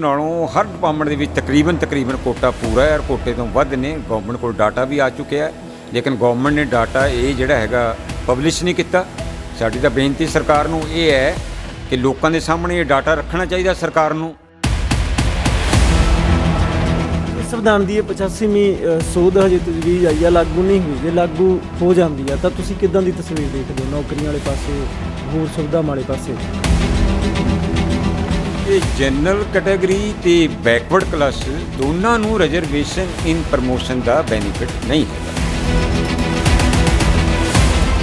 ਨਾਲੋਂ ਹਰ ਡਿਪਾਰਟਮੈਂਟ ਦੇ ਵਿੱਚ ਤਕਰੀਬਨ ਤਕਰੀਬਨ ਕੋਟਾ ਪੂਰਾ ਹੈ ਕੋਟੇ ਤੋਂ ਵੱਧ ਨੇ ਗਵਰਨਮੈਂਟ ਕੋਲ ਡਾਟਾ ਵੀ ਆ ਚੁੱਕਿਆ ਹੈ ਲੇਕਿਨ ਗਵਰਨਮੈਂਟ ਨੇ ਡਾਟਾ ਇਹ ਜਿਹੜਾ ਹੈਗਾ ਪਬਲਿਸ਼ ਨਹੀਂ ਕੀਤਾ ਸਾਡੀ ਤਾਂ ਬੇਨਤੀ ਸਰਕਾਰ ਨੂੰ ਇਹ ਹੈ ਕਿ ਲੋਕਾਂ ਦੇ ਸਾਹਮਣੇ ਇਹ ਡਾਟਾ ਰੱਖਣਾ ਚਾਹੀਦਾ ਸਰਕਾਰ ਨੂੰ ਸੰਵਿਧਾਨ ਦੀ 85ਵੀਂ ਸੋਧ ਹਜੇ ਤਜਵੀਜ਼ ਆਈ ਆ ਲਾਗੂ ਨਹੀਂ ਹੋਈ ਜੇ ਲਾਗੂ ਹੋ ਜਾਂਦੀ ਆ ਤਾਂ ਤੁਸੀਂ ਕਿਦਾਂ ਦੀ ਤਸਵੀਰ ਦੇਖਦੇ ਹੋ ਨੌਕਰੀਆਂ ਵਾਲੇ ਪਾਸੇ ਹੋਰ ਸੁਵਿਧਾਵਾਂ ਵਾਲੇ ਪਾਸੇ ਇਹ ਜਨਰਲ ਕੈਟਾਗਰੀ ਤੇ ਬੈਕਵਰਡ ਕਲਾਸ ਦੋਨਾਂ ਨੂੰ ਰਿਜ਼ਰਵੇਸ਼ਨ ਇਨ ਪ੍ਰਮੋਸ਼ਨ ਦਾ ਬੈਨੀਫਿਟ ਨਹੀਂ ਹੈ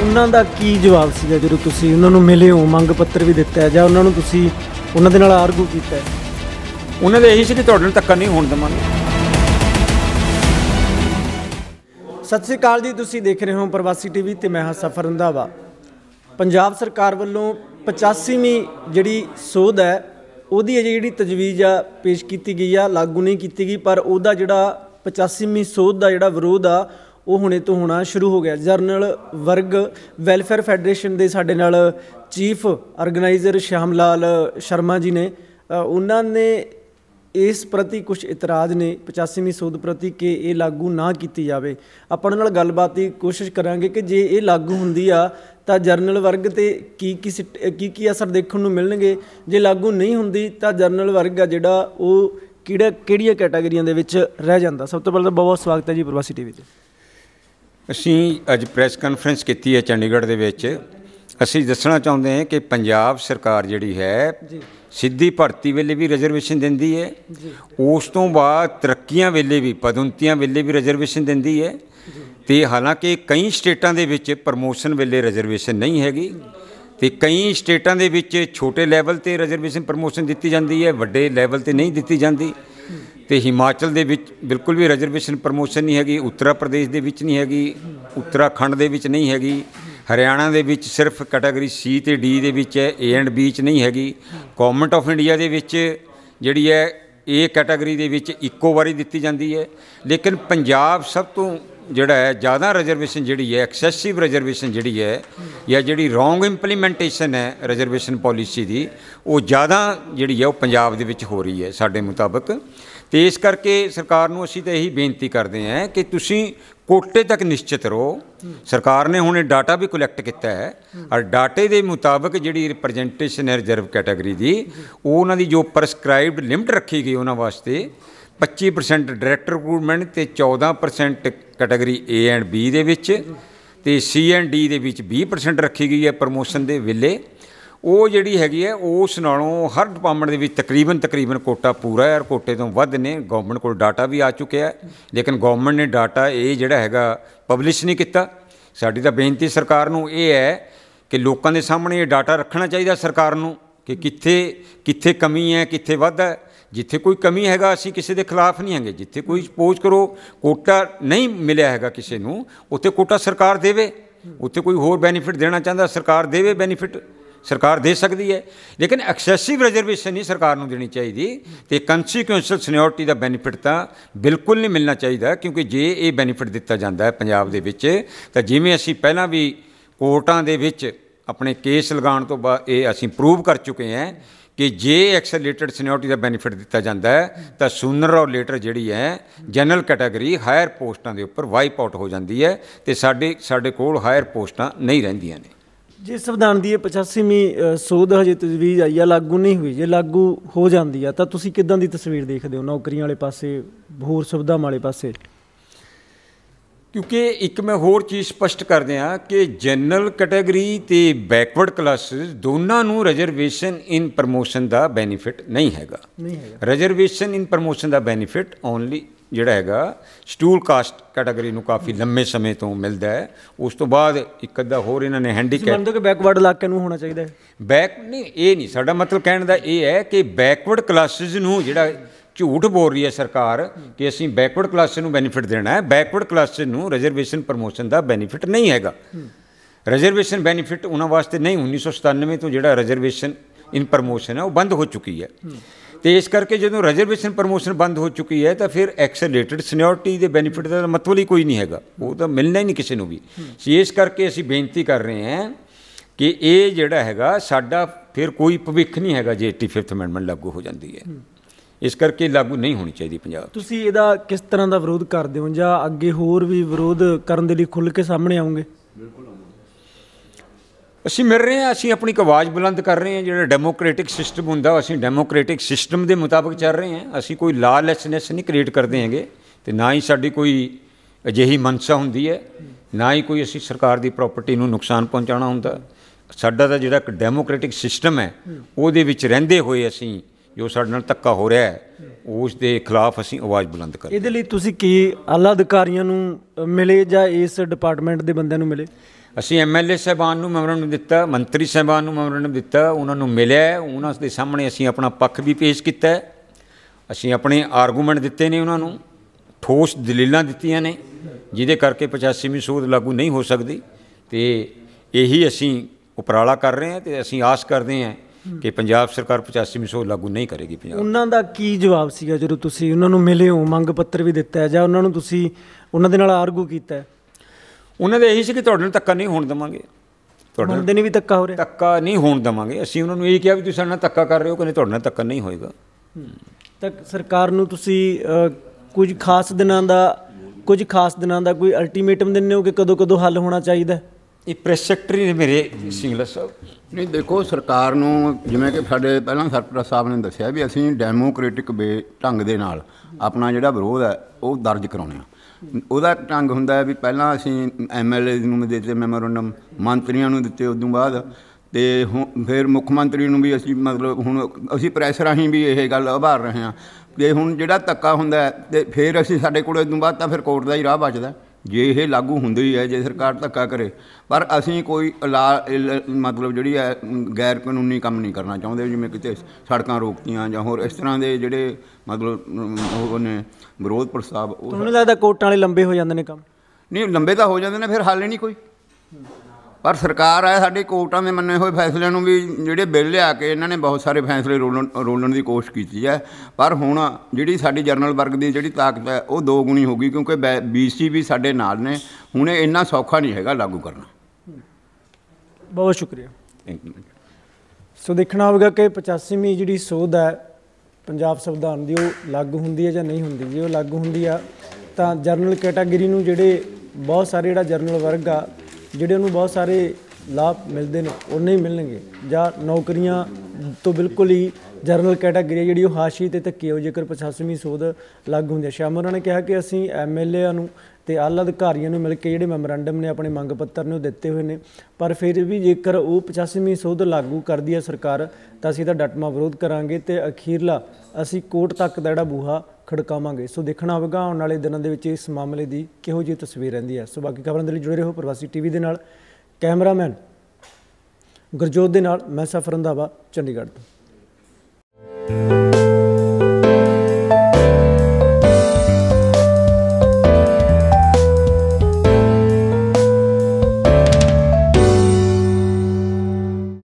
ਉਹਨਾਂ ਦਾ ਕੀ ਜਵਾਬ ਸੀਗਾ ਜਦੋਂ ਤੁਸੀਂ ਉਹਨਾਂ ਨੂੰ ਮਿਲੇ ਹੋ ਮੰਗ ਪੱਤਰ ਵੀ ਦਿੱਤਾ ਜਾਂ ਉਹਨਾਂ ਨੂੰ ਤੁਸੀਂ ਉਹਨਾਂ ਦੇ ਨਾਲ ਆਰਗੂ ਕੀਤਾ ਉਹਨਾਂ ਦੇ ਇਹੀ ਸੀ ਕਿ ਤੁਹਾਡੇ ਨਾਲ ਧੱਕਾ ਨਹੀਂ ਹੋਣ ਦਵਾਂਗੇ ਸਤਿ ਸ੍ਰੀ ਅਕਾਲ ਜੀ ਤੁਸੀਂ ਦੇਖ ਰਹੇ ਹੋ ਪ੍ਰਵਾਸੀ ਟੀਵੀ ਤੇ ਮੈਂ ਹਾਂ ਸਫਰ ਰੰਦਾਵਾ ਪੰਜਾਬ ਸਰਕਾਰ ਵੱਲੋਂ 85ਵੀਂ ਜਿਹੜੀ ਸੋਧ ਹੈ ਉਹਦੀ ਜਿਹੜੀ ਤਜਵੀਜ਼ ਆ ਪੇਸ਼ ਕੀਤੀ ਗਈ ਆ ਲਾਗੂ ਨਹੀਂ ਕੀਤੀ ਗਈ ਪਰ ਉਹਦਾ ਜਿਹੜਾ 85ਵੀਂ ਸੋਧ ਦਾ ਜਿਹੜਾ ਵਿਰੋਧ ਆ ਉਹ ਹੁਣੇ ਤੋਂ ਹੋਣਾ ਸ਼ੁਰੂ ਹੋ ਗਿਆ ਜਰਨਲ ਵਰਗ ਵੈਲਫੇਅਰ ਫੈਡਰੇਸ਼ਨ ਦੇ ਸਾਡੇ ਨਾਲ ਚੀਫ ਆਰਗੇਨਾਈਜ਼ਰ ਸ਼ਾਮ ਲਾਲ ਸ਼ਰਮਾ ਜੀ ਨੇ ਉਹਨਾਂ ਨੇ ਇਸ ਪ੍ਰਤੀ ਕੁਝ ਇਤਰਾਜ਼ ਨੇ 85ਵੀਂ ਸੋਧ ਪ੍ਰਤੀ ਕਿ ਇਹ ਲਾਗੂ ਨਾ ਕੀਤੀ ਜਾਵੇ ਆਪਾਂ ਨਾਲ ਗੱਲਬਾਤ ਦੀ ਕੋਸ਼ਿਸ਼ ਕਰਾਂਗੇ ਕਿ ਜੇ ਇਹ ਲਾਗੂ ਹੁੰਦੀ ਆ ਤਾਂ ਜਰਨਲ ਵਰਗ ਤੇ ਕੀ ਕੀ ਕੀ ਕੀ ਅਸਰ ਦੇਖਣ ਨੂੰ ਮਿਲਣਗੇ ਜੇ ਲਾਗੂ ਨਹੀਂ ਹੁੰਦੀ ਤਾਂ ਜਰਨਲ ਵਰਗ ਆ ਜਿਹੜਾ ਉਹ ਕਿਹੜਾ ਕਿਹੜੀਆਂ ਕੈਟਾਗਰੀਆਂ ਦੇ ਵਿੱਚ ਰਹਿ ਜਾਂਦਾ ਸਭ ਤੋਂ ਪਹਿਲਾਂ ਤਾਂ ਬਹੁਤ ਸਵਾਗਤ ਹੈ ਜੀ ਪ੍ਰਵਾਸੀ ਟੀਵੀ ਤੇ ਅਸੀਂ ਅੱਜ ਪ੍ਰੈਸ ਕਾਨਫਰੰਸ ਕੀਤੀ ਹੈ ਚੰਡੀਗੜ੍ਹ ਦੇ ਵਿੱਚ ਅਸੀਂ ਦੱਸਣਾ ਚਾਹੁੰਦੇ ਹਾਂ ਕਿ ਪੰਜਾਬ ਸਰਕਾਰ ਜਿਹੜੀ ਹੈ ਸਿੱਧੀ ਭਰਤੀ ਵੇਲੇ ਵੀ ਰਿਜ਼ਰਵੇਸ਼ਨ ਦਿੰਦੀ ਹੈ ਉਸ ਤੋਂ ਬਾਅਦ ਤਰੱਕੀਆਂ ਵੇਲੇ ਵੀ ਪਦਉਨਤੀਆਂ ਵੇਲੇ ਵੀ ਰਿਜ਼ਰਵੇਸ਼ਨ ਦਿੰਦੀ ਹੈ ਤੇ ਹਾਲਾਂਕਿ ਕਈ ਸਟੇਟਾਂ ਦੇ ਵਿੱਚ ਪ੍ਰਮੋਸ਼ਨ ਵੇਲੇ ਰਿਜ਼ਰਵੇਸ਼ਨ ਨਹੀਂ ਹੈਗੀ ਤੇ ਕਈ ਸਟੇਟਾਂ ਦੇ ਵਿੱਚ ਛੋਟੇ ਲੈਵਲ ਤੇ ਰਿਜ਼ਰਵੇਸ਼ਨ ਪ੍ਰਮੋਸ਼ਨ ਦਿੱਤੀ ਜਾਂਦੀ ਹੈ ਵੱਡੇ ਲੈਵਲ ਤੇ ਨਹੀਂ ਦਿੱਤੀ ਜਾਂਦੀ ਤੇ ਹਿਮਾਚਲ ਦੇ ਵਿੱਚ ਬਿਲਕੁਲ ਵੀ ਰਿਜ਼ਰਵੇਸ਼ਨ ਪ੍ਰਮੋਸ਼ਨ ਨਹੀਂ ਹੈਗੀ ਉੱਤਰ ਪ੍ਰਦੇਸ਼ ਦੇ ਵਿੱਚ ਨਹੀਂ ਹੈਗੀ ਉੱਤਰਾਖੰਡ ਦੇ ਵਿੱਚ ਨਹੀਂ ਹੈਗੀ ਹਰਿਆਣਾ ਦੇ ਵਿੱਚ ਸਿਰਫ ਕੈਟਾਗਰੀ ਸੀ ਤੇ ਡੀ ਦੇ ਵਿੱਚ ਹੈ ਏ ਐਂਡ ਬੀ ਚ ਨਹੀਂ ਹੈਗੀ ਗਵਰਨਮੈਂਟ ਆਫ ਇੰਡੀਆ ਦੇ ਵਿੱਚ ਜਿਹੜੀ ਹੈ ਏ ਕੈਟਾਗਰੀ ਦੇ ਵਿੱਚ ਇੱਕੋ ਵਾਰੀ ਦਿੱਤੀ ਜਾਂਦੀ ਹੈ ਲੇਕਿਨ ਪੰਜਾਬ ਸਭ ਤੋਂ ਜਿਹੜਾ ਹੈ ਜ਼ਿਆਦਾ ਰਿਜ਼ਰਵੇਸ਼ਨ ਜਿਹੜੀ ਹੈ ਐਕਸੈਸਿਵ ਰਿਜ਼ਰਵੇਸ਼ਨ ਜਿਹੜੀ ਹੈ ਜਾਂ ਜਿਹੜੀ ਰੋਂਗ ਇੰਪਲੀਮੈਂਟੇਸ਼ਨ ਹੈ ਰਿਜ਼ਰਵੇਸ਼ਨ ਪਾਲਿਸੀ ਦੀ ਉਹ ਜ਼ਿਆਦਾ ਜਿਹੜੀ ਹੈ ਉਹ ਪੰਜਾਬ ਦੇ ਵਿੱਚ ਹੋ ਰਹੀ ਹੈ ਸਾਡੇ ਮੁਤਾਬਕ ਤੇ ਇਸ ਕਰਕੇ ਸਰਕਾਰ ਨੂੰ ਅਸੀਂ ਤਾਂ ਇਹੀ ਬੇਨਤੀ ਕਰਦੇ ਹਾਂ ਕਿ ਤੁਸੀਂ ਕੋਟੇ ਤੱਕ ਨਿਸ਼ਚਿਤ ਰਹੋ ਸਰਕਾਰ ਨੇ ਹੁਣ ਇਹ ਡਾਟਾ ਵੀ ਕਲੈਕਟ ਕੀਤਾ ਹੈ ਔਰ ਡਾਟੇ ਦੇ ਮੁਤਾਬਕ ਜਿਹੜੀ ਰਿਪਰੈਜ਼ੈਂਟੇਸ਼ਨ ਹੈ ਰਿਜ਼ਰਵ ਕੈਟਾਗਰੀ ਦੀ ਉਹਨਾਂ ਦੀ ਜੋ ਪ੍ਰਸਕ੍ਰਾਈਬਡ ਲਿਮਟ ਰੱਖੀ ਗਈ ਉਹਨਾਂ ਵਾਸਤੇ 25% ਡਾਇਰੈਕਟਰ ਰਿਕਰੂਟਮੈਂਟ ਤੇ 14% ਕੈਟਾਗਰੀ A ਐਂਡ B ਦੇ ਵਿੱਚ ਤੇ C ਐਂਡ D ਦੇ ਵਿੱਚ 20% ਰੱਖੀ ਗਈ ਹੈ ਪ੍ਰਮੋਸ਼ਨ ਦੇ ਵਿਲੇ ਉਹ ਜਿਹੜੀ ਹੈਗੀ ਹੈ ਉਸ ਨਾਲੋਂ ਹਰ ਡਿਪਾਰਟਮੈਂਟ ਦੇ ਵਿੱਚ ਤਕਰੀਬਨ ਤਕਰੀਬਨ ਕੋਟਾ ਪੂਰਾ ਹੈ ਔਰ ਕੋਟੇ ਤੋਂ ਵੱਧ ਨੇ ਗਵਰਨਮੈਂਟ ਕੋਲ ਡਾਟਾ ਵੀ ਆ ਚੁੱਕਿਆ ਹੈ ਲੇਕਿਨ ਗਵਰਨਮੈਂਟ ਨੇ ਡਾਟਾ ਇਹ ਜਿਹੜਾ ਹੈਗਾ ਪਬਲਿਸ਼ ਨਹੀਂ ਕੀਤਾ ਸਾਡੀ ਤਾਂ ਬੇਨਤੀ ਸਰਕਾਰ ਨੂੰ ਇਹ ਹੈ ਕਿ ਲੋਕਾਂ ਦੇ ਸਾਹਮਣੇ ਇਹ ਡਾਟਾ ਰੱਖਣਾ ਚਾਹੀਦਾ ਸਰਕਾਰ ਨੂੰ ਕਿ ਕਿੱਥੇ ਕਿੱਥੇ ਕਮੀ ਹੈ ਕਿੱਥੇ ਵੱਧ ਹੈ ਜਿੱਥੇ ਕੋਈ ਕਮੀ ਹੈਗਾ ਅਸੀਂ ਕਿਸੇ ਦੇ ਖਿਲਾਫ ਨਹੀਂ ਹਾਂਗੇ ਜਿੱਥੇ ਕੋਈ ਪੋਚ ਕਰੋ ਕੋਟਾ ਨਹੀਂ ਮਿਲਿਆ ਹੈਗਾ ਕਿਸੇ ਨੂੰ ਉੱਥੇ ਕੋਟਾ ਸਰਕਾਰ ਦੇਵੇ ਉੱਥੇ ਕੋਈ ਹੋਰ ਬੈਨੀਫਿਟ ਦੇਣਾ ਚਾਹੁੰਦਾ ਸਰਕਾਰ ਦੇਵੇ ਬੈਨੀਫਿਟ ਸਰਕਾਰ ਦੇ ਸਕਦੀ ਹੈ ਲੇਕਿਨ ਐਕਸੈਸਿਵ ਰਿਜ਼ਰਵੇਸ਼ਨ ਨਹੀਂ ਸਰਕਾਰ ਨੂੰ ਦੇਣੀ ਚਾਹੀਦੀ ਤੇ ਕੰਸੀਕੁਐਂਸ਼ਲ ਸੀਨੀਅਰਟੀ ਦਾ ਬੈਨੀਫਿਟ ਤਾਂ ਬਿਲਕੁਲ ਨਹੀਂ ਮਿਲਣਾ ਚਾਹੀਦਾ ਕਿਉਂਕਿ ਜੇ ਇਹ ਬੈਨੀਫਿਟ ਦਿੱਤਾ ਜਾਂਦਾ ਹੈ ਪੰਜਾਬ ਦੇ ਵਿੱਚ ਤਾਂ ਜਿਵੇਂ ਅਸੀਂ ਪਹਿਲਾਂ ਵੀ ਕੋਰਟਾਂ ਦੇ ਵਿੱਚ ਆਪਣੇ ਕੇਸ ਲਗਾਉਣ ਤੋਂ ਬਾਅਦ ਇਹ ਅਸੀਂ ਪ੍ਰੂਵ ਕਰ ਚੁੱਕੇ ਹਾਂ ਕਿ ਜੇ ਐਕਸਲੇਟਡ ਸੀਨੀਅਰਟੀ ਦਾ ਬੈਨੀਫਿਟ ਦਿੱਤਾ ਜਾਂਦਾ ਹੈ ਤਾਂ ਸੂਨਰ ਔਰ ਲੇਟਰ ਜਿਹੜੀ ਹੈ ਜਨਰਲ ਕੈਟਾਗਰੀ ਹਾਇਰ ਪੋਸਟਾਂ ਦੇ ਉੱਪਰ ਵਾਈਪ ਆਊਟ ਹੋ ਜਾਂਦੀ ਹੈ ਤੇ ਸਾਡੇ ਸਾਡੇ ਕੋਲ ਹਾਇਰ ਪੋਸਟਾਂ ਨਹੀਂ ਰਹਿੰਦੀਆਂ ਨੇ ਜੇ ਸੰਵਿਧਾਨ ਦੀ 85ਵੀਂ ਸੋਧ ਹਜੇ ਤਜਵੀਜ਼ ਆਈ ਆ ਲਾਗੂ ਨਹੀਂ ਹੋਈ ਜੇ ਲਾਗੂ ਹੋ ਜਾਂਦੀ ਆ ਤਾਂ ਤੁਸੀਂ ਕਿਦਾਂ ਦੀ ਤਸਵੀਰ ਦੇਖਦੇ ਹੋ ਨੌਕਰੀਆਂ ਵਾਲੇ ਪਾਸੇ ਹੋਰ ਸੁਵਿਧਾਵਾਂ ਵਾਲੇ ਪਾਸੇ ਕਿਉਂਕਿ ਇੱਕ ਮੈਂ ਹੋਰ ਚੀਜ਼ ਸਪਸ਼ਟ ਕਰਦੇ ਆ ਕਿ ਜਨਰਲ ਕੈਟਾਗਰੀ ਤੇ ਬੈਕਵਰਡ ਕਲਾਸਸ ਦੋਨਾਂ ਨੂੰ ਰਿਜ਼ਰਵੇਸ਼ਨ ਇਨ ਪ੍ਰੋਮੋਸ਼ਨ ਦਾ ਬੈਨੀਫਿਟ ਨਹੀਂ ਹੈਗਾ ਨਹੀਂ ਹੈਗਾ ਰਿਜ਼ਰਵੇਸ਼ਨ ਇਨ ਪ੍ਰੋਮੋਸ਼ਨ ਦਾ ਬੈਨੀਫਿਟ ਓਨਲੀ ਜਿਹੜਾ ਹੈਗਾ ਸਟੂਲ ਕਾਸਟ ਕੈਟਾਗਰੀ ਨੂੰ ਕਾਫੀ ਲੰਮੇ ਸਮੇਂ ਤੋਂ ਮਿਲਦਾ ਹੈ ਉਸ ਤੋਂ ਬਾਅਦ ਇੱਕ ਅੱਧਾ ਹੋਰ ਇਹਨਾਂ ਨੇ ਹੈਂਡੀਕੈਪ ਮੰਨਦੇ ਕਿ ਬੈਕਵਰਡ ਇਲਾਕੇ ਨੂੰ ਹੋਣਾ ਚਾਹੀਦਾ ਹੈ ਬੈਕ ਨਹੀਂ ਇਹ ਨਹੀਂ ਸਾਡਾ ਮਤਲਬ ਕਹਿਣ ਦਾ ਇਹ ਹੈ ਕਿ ਬੈਕਵਰਡ ਕਲਾਸਿਸ ਨੂੰ ਜਿਹੜਾ ਝੂਠ ਬੋਲ ਰਹੀ ਹੈ ਸਰਕਾਰ ਕਿ ਅਸੀਂ ਬੈਕਵਰਡ ਕਲਾਸ ਨੂੰ ਬੈਨੀਫਿਟ ਦੇਣਾ ਹੈ ਬੈਕਵਰਡ ਕਲਾਸ ਨੂੰ ਰਿਜ਼ਰਵੇਸ਼ਨ ਪ੍ਰੋਮੋਸ਼ਨ ਦਾ ਬੈਨੀਫਿਟ ਨਹੀਂ ਹੈਗਾ ਰਿਜ਼ਰਵੇਸ਼ਨ ਬੈਨੀਫਿਟ ਉਹਨਾਂ ਵਾਸਤੇ ਨਹੀਂ 1997 ਤੋਂ ਜਿਹੜਾ ਰਿਜ਼ਰਵੇਸ਼ਨ ਇਨ ਪ੍ਰੋਮੋਸ਼ਨ ਹੈ ਉਹ ਬੰਦ ਹੋ ਚੁੱਕੀ ਹੈ ਤੇ ਇਸ ਕਰਕੇ ਜਦੋਂ ਰਿਜ਼ਰਵੇਸ਼ਨ ਪ੍ਰੋਮੋਸ਼ਨ ਬੰਦ ਹੋ ਚੁੱਕੀ ਹੈ ਤਾਂ ਫਿਰ ਐਕਸਲਰੇਟਡ ਸੀਨੀਅਰਟੀ ਦੇ ਬੈਨੀਫਿਟ ਦਾ ਮਤਲਬ ਹੀ ਕੋਈ ਨਹੀਂ ਹੈਗਾ ਉਹ ਤਾਂ ਮਿਲਣਾ ਹੀ ਨਹੀਂ ਕਿਸੇ ਨੂੰ ਵੀ ਸੀ ਇਸ ਕਰਕੇ ਅਸੀਂ ਬੇਨਤੀ ਕਰ ਰਹੇ ਹਾਂ ਕਿ ਇਹ ਜਿਹੜਾ ਹੈਗਾ ਸਾਡਾ ਫਿਰ ਕੋਈ ਭਵਿੱਖ ਨਹੀਂ ਹੈਗਾ ਜੇ 85th ਅਮੈਂਡਮੈਂਟ ਲਾਗੂ ਹੋ ਜਾਂਦੀ ਹੈ ਇਸ ਕਰਕੇ ਲਾਗੂ ਨਹੀਂ ਹੋਣੀ ਚਾਹੀਦੀ ਪੰਜਾਬ ਤੁਸੀਂ ਇਹਦਾ ਕਿਸ ਤਰ੍ਹਾਂ ਦਾ ਵਿਰੋਧ ਕਰਦੇ ਹੋ ਜਾਂ ਅੱਗੇ ਹੋਰ ਵੀ ਵਿਰੋਧ ਕਰਨ ਦੇ ਲਈ ਖੁੱਲ ਕੇ ਸਾਹਮਣੇ ਆਉਂਗੇ ਬਿਲਕੁਲ ਅਸੀਂ ਮਿਲ ਰਹੇ ਹਾਂ ਅਸੀਂ ਆਪਣੀ ਆਵਾਜ਼ ਬੁਲੰਦ ਕਰ ਰਹੇ ਹਾਂ ਜਿਹੜਾ ਡੈਮੋਕ੍ਰੈਟਿਕ ਸਿਸਟਮ ਹੁੰਦਾ ਅਸੀਂ ਡੈਮੋਕ੍ਰੈਟਿਕ ਸਿਸਟਮ ਦੇ ਮੁਤਾਬਕ ਚੱਲ ਰਹੇ ਹਾਂ ਅਸੀਂ ਕੋਈ ਲਾਲੈਸਨੈਸ ਨਹੀਂ ਕ੍ਰੀਏਟ ਕਰਦੇ ਹੈਗੇ ਤੇ ਨਾ ਹੀ ਸਾਡੀ ਕੋਈ ਅਜਿਹੀ ਮਨਸਾ ਹੁੰਦੀ ਹੈ ਨਾ ਹੀ ਕੋਈ ਅਸੀਂ ਸਰਕਾਰ ਦੀ ਪ੍ਰਾਪਰਟੀ ਨੂੰ ਨੁਕਸਾਨ ਪਹੁੰਚਾਉਣਾ ਹੁੰਦਾ ਸਾਡਾ ਤਾਂ ਜਿਹੜਾ ਇੱਕ ਡੈਮੋਕ੍ਰੈਟਿਕ ਸਿਸਟਮ ਹੈ ਉਹਦੇ ਵਿੱਚ ਰਹਿੰਦੇ ਹੋਏ ਅਸੀਂ ਜੋ ਸਾਡੇ ਨਾਲ ਧੱਕਾ ਹੋ ਰਿਹਾ ਹੈ ਉਸ ਦੇ ਖਿਲਾਫ ਅਸੀਂ ਆਵਾਜ਼ ਬੁਲੰਦ ਕਰ ਇਹਦੇ ਲਈ ਤੁਸੀਂ ਕੀ ਆਲਾ ਅਧਿਕਾਰੀਆਂ ਨੂੰ ਮਿਲੇ ਜਾਂ ਇਸ ਡਿਪਾਰਟਮੈਂਟ ਦੇ ਬੰਦਿਆਂ ਨੂੰ ਮਿਲੇ ਅਸੀਂ ਐਮਐਲਏ ਸਹਿਬਾਨ ਨੂੰ ਨੂੰ ਦਿੱਤਾ ਮੰਤਰੀ ਸਹਿਬਾਨ ਨੂੰ ਨੂੰ ਦਿੱਤਾ ਉਹਨਾਂ ਨੂੰ ਮਿਲਿਆ ਉਹਨਾਂ ਦੇ ਸਾਹਮਣੇ ਅਸੀਂ ਆਪਣਾ ਪੱਖ ਵੀ ਪੇਸ਼ ਕੀਤਾ ਅਸੀਂ ਆਪਣੇ ਆਰਗੂਮੈਂਟ ਦਿੱਤੇ ਨੇ ਉਹਨਾਂ ਨੂੰ ਠੋਸ ਦਲੀਲਾਂ ਦਿੱਤੀਆਂ ਨੇ ਜਿਹਦੇ ਕਰਕੇ 85ਵੀਂ ਸੋਧ ਲਾਗੂ ਨਹੀਂ ਹੋ ਸਕਦੀ ਤੇ ਇਹੀ ਅਸੀਂ ਉਪਰਾਲਾ ਕਰ ਰਹੇ ਹਾਂ ਤੇ ਅਸੀਂ ਆਸ ਕਰਦੇ ਹਾਂ ਕਿ ਪੰਜਾਬ ਸਰਕਾਰ 8500 ਲਾਗੂ ਨਹੀਂ ਕਰੇਗੀ ਪੰਜਾਬ ਉਹਨਾਂ ਦਾ ਕੀ ਜਵਾਬ ਸੀਗਾ ਜਦੋਂ ਤੁਸੀਂ ਉਹਨਾਂ ਨੂੰ ਮਿਲੇ ਹੋ ਮੰਗ ਪੱਤਰ ਵੀ ਦਿੱਤਾ ਜਾਂ ਉਹਨਾਂ ਨੂੰ ਤੁਸੀਂ ਉਹਨਾਂ ਦੇ ਨਾਲ ਆਰਗੂ ਕੀਤਾ ਉਹਨਾਂ ਦੇ ਇਹੀ ਸੀ ਕਿ ਤੁਹਾਡੇ ਨਾਲ ਤੱਕਾ ਨਹੀਂ ਹੋਣ ਦਵਾਂਗੇ ਤੁਹਾਡੇ ਨਾਲ ਨਹੀਂ ਵੀ ਤੱਕਾ ਹੋ ਰਿਹਾ ਤੱਕਾ ਨਹੀਂ ਹੋਣ ਦਵਾਂਗੇ ਅਸੀਂ ਉਹਨਾਂ ਨੂੰ ਇਹ ਕਿਹਾ ਵੀ ਤੁਸੀਂ ਸਾਡੇ ਨਾਲ ਤੱਕਾ ਕਰ ਰਹੇ ਹੋ ਕਹਿੰਦੇ ਤੁਹਾਡੇ ਨਾਲ ਤੱਕਾ ਨਹੀਂ ਹੋਏਗਾ ਤਾਂ ਸਰਕਾਰ ਨੂੰ ਤੁਸੀਂ ਕੁਝ ਖਾਸ ਦਿਨਾਂ ਦਾ ਕੁਝ ਖਾਸ ਦਿਨਾਂ ਦਾ ਕੋਈ ਅਲਟੀਮੇਟਮ ਦਿੰਨੇ ਹੋ ਕਿ ਕਦੋਂ ਕਦੋਂ ਹੱਲ ਹੋਣਾ ਚਾਹੀਦਾ ਇਹ ਪ੍ਰੈਸ ਸੈਕਟਰੀ ਨੇ ਮੇਰੇ ਸਿੰਗਲਾ ਸਾਹਿਬ ਨਹੀਂ ਦੇਖੋ ਸਰਕਾਰ ਨੂੰ ਜਿਵੇਂ ਕਿ ਸਾਡੇ ਪਹਿਲਾਂ ਸਰਪ੍ਰਸਤ ਸਾਹਿਬ ਨੇ ਦੱਸਿਆ ਵੀ ਅਸੀਂ ਡੈਮੋਕ੍ਰੈਟਿਕ ਵੇ ਢੰਗ ਦੇ ਨਾਲ ਆਪਣਾ ਜਿਹੜਾ ਵਿਰੋਧ ਹੈ ਉਹ ਦਰਜ ਕਰਾਉਣੇ ਆ ਉਹਦਾ ਢੰਗ ਹੁੰਦਾ ਹੈ ਵੀ ਪਹਿਲਾਂ ਅਸੀਂ ਐਮਐਲਏ ਨੂੰ ਦਿੱਤੇ ਮੈਮੋਰੰਡਮ ਮੰਤਰੀਆਂ ਨੂੰ ਦਿੱਤੇ ਉਸ ਤੋਂ ਬਾਅਦ ਤੇ ਫਿਰ ਮੁੱਖ ਮੰਤਰੀ ਨੂੰ ਵੀ ਅਸੀਂ ਮਤਲਬ ਹੁਣ ਅਸੀਂ ਪ੍ਰੈਸ ਰਾਹੀਂ ਵੀ ਇਹ ਗੱਲ ਉਭਾਰ ਰਹੇ ਹਾਂ ਤੇ ਹੁਣ ਜਿਹੜਾ ਤੱਕਾ ਹੁੰਦਾ ਤੇ ਫਿਰ ਅਸੀਂ ਸਾਡੇ ਕੋਲ ਤੋਂ ਬਾਅਦ ਤਾਂ ਫਿਰ ਕੋਰਟ ਦਾ ਹੀ ਰਾਹ ਬਚਦਾ ਜੇ ਇਹ ਲਾਗੂ ਹੁੰਦੀ ਹੈ ਜੇ ਸਰਕਾਰ ਧੱਕਾ ਕਰੇ ਪਰ ਅਸੀਂ ਕੋਈ ਮਤਲਬ ਜਿਹੜੀ ਹੈ ਗੈਰ ਕਾਨੂੰਨੀ ਕੰਮ ਨਹੀਂ ਕਰਨਾ ਚਾਹੁੰਦੇ ਜਿਵੇਂ ਕਿਤੇ ਸੜਕਾਂ ਰੋਕਤੀਆਂ ਜਾਂ ਹੋਰ ਇਸ ਤਰ੍ਹਾਂ ਦੇ ਜਿਹੜੇ ਮਤਲਬ ਉਹਨੇ ਵਿਰੋਧ ਪ੍ਰਸਤਾਵ ਉਹ ਤੁਹਾਨੂੰ ਲੱਗਦਾ ਕੋਰਟਾਂ ਵਾਲੇ ਲੰਬੇ ਹੋ ਜਾਂਦੇ ਨੇ ਕੰਮ ਨਹੀਂ ਲੰਬੇ ਤਾਂ ਹੋ ਜਾਂਦੇ ਨੇ ਫਿਰ ਹੱਲ ਨਹੀਂ ਕੋਈ ਪਰ ਸਰਕਾਰ ਆ ਸਾਡੇ ਕੋਰਟਾਂ ਦੇ ਮੰਨੇ ਹੋਏ ਫੈਸਲਿਆਂ ਨੂੰ ਵੀ ਜਿਹੜੇ ਬਿੱਲ ਲਿਆ ਕੇ ਇਹਨਾਂ ਨੇ ਬਹੁਤ ਸਾਰੇ ਫੈਸਲੇ ਰੋਲਣ ਦੀ ਕੋਸ਼ਿਸ਼ ਕੀਤੀ ਹੈ ਪਰ ਹੁਣ ਜਿਹੜੀ ਸਾਡੀ ਜਰਨਲ ਵਰਗ ਦੀ ਜਿਹੜੀ ਤਾਕਤ ਹੈ ਉਹ ਦੋ ਗੁਣੀ ਹੋ ਗਈ ਕਿਉਂਕਿ ਬੀਸੀ ਵੀ ਸਾਡੇ ਨਾਲ ਨੇ ਹੁਣ ਇਹ ਇੰਨਾ ਸੌਖਾ ਨਹੀਂ ਹੈਗਾ ਲਾਗੂ ਕਰਨਾ ਬਹੁਤ ਸ਼ੁਕਰੀਆ ਸੋ ਦੇਖਣਾ ਹੋਵੇਗਾ ਕਿ 85ਵੀਂ ਜਿਹੜੀ ਸੋਧ ਹੈ ਪੰਜਾਬ ਸੰਵਿਧਾਨ ਦੀ ਉਹ ਲਾਗੂ ਹੁੰਦੀ ਹੈ ਜਾਂ ਨਹੀਂ ਹੁੰਦੀ ਜੇ ਉਹ ਲਾਗੂ ਹੁੰਦੀ ਆ ਤਾਂ ਜਰਨਲ ਕੈਟਾਗਰੀ ਨੂੰ ਜਿਹੜੇ ਬਹੁਤ ਸਾਰੇ ਜਿਹੜਾ ਜਰਨਲ ਵਰਗ ਆ ਜਿਹੜੇ ਉਹਨੂੰ ਬਹੁਤ ਸਾਰੇ ਲਾਭ ਮਿਲਦੇ ਨੇ ਉਹ ਨਹੀਂ ਮਿਲਣਗੇ ਜਾਂ ਨੌਕਰੀਆਂ ਤੋਂ ਬਿਲਕੁਲ ਹੀ ਜਰਨਲ ਕੈਟਾਗਰੀ ਜਿਹੜੀ ਉਹ ਹਾਸ਼ੀ ਤੇ ਧੱਕੀ ਹੋ ਜੇਕਰ 85ਵੀਂ ਸੋਧ ਲਾਗੂ ਹੁੰਦੀ ਹੈ ਸ਼ਾਮ ਉਹਨਾਂ ਨੇ ਕਿਹਾ ਕਿ ਅਸੀਂ ਐਮਐਲਏਆਂ ਨੂੰ ਤੇ ਆਲ ਅਧਿਕਾਰੀਆਂ ਨੂੰ ਮਿਲ ਕੇ ਜਿਹੜੇ ਮੈਮੋਰੰਡਮ ਨੇ ਆਪਣੇ ਮੰਗ ਪੱਤਰ ਨੇ ਉਹ ਦਿੱਤੇ ਹੋਏ ਨੇ ਪਰ ਫਿਰ ਵੀ ਜੇਕਰ ਉਹ 85ਵੀਂ ਸੋਧ ਲਾਗੂ ਕਰਦੀ ਹੈ ਸਰਕਾਰ ਤਾਂ ਅਸੀਂ ਤਾਂ ਡਟਮਾ ਵਿਰੋਧ ਕਰਾਂਗੇ ਤੇ ਅਖੀਰਲਾ ਅਸੀਂ ਕੋਰਟ ਤੱਕ ਦਾ ਜਿਹੜਾ ਬੂਹਾ ਖੜਕਾਵਾਂਗੇ ਸੋ ਦੇਖਣਾ ਹੋਵੇਗਾ ਆਉਣ ਵਾਲੇ ਦਿਨਾਂ ਦੇ ਵਿੱਚ ਇਸ ਮਾਮਲੇ ਦੀ ਕਿਹੋ ਜਿਹੀ ਤਸਵੀਰ ਰਹਿੰਦੀ ਹੈ ਸੋ ਬਾਕੀ ਖਬਰਾਂ ਦੇ ਲਈ ਜੁੜੇ ਰਹੋ ਪ੍ਰਵਾਸੀ ਟੀਵੀ ਦੇ ਨਾਲ ਕੈਮਰਾਮੈਨ ਗੁਰਜੋਤ ਦੇ ਨਾਲ ਮੈਂ ਸਫਰ ਚੰਡੀਗੜ੍ਹ ਤੋਂ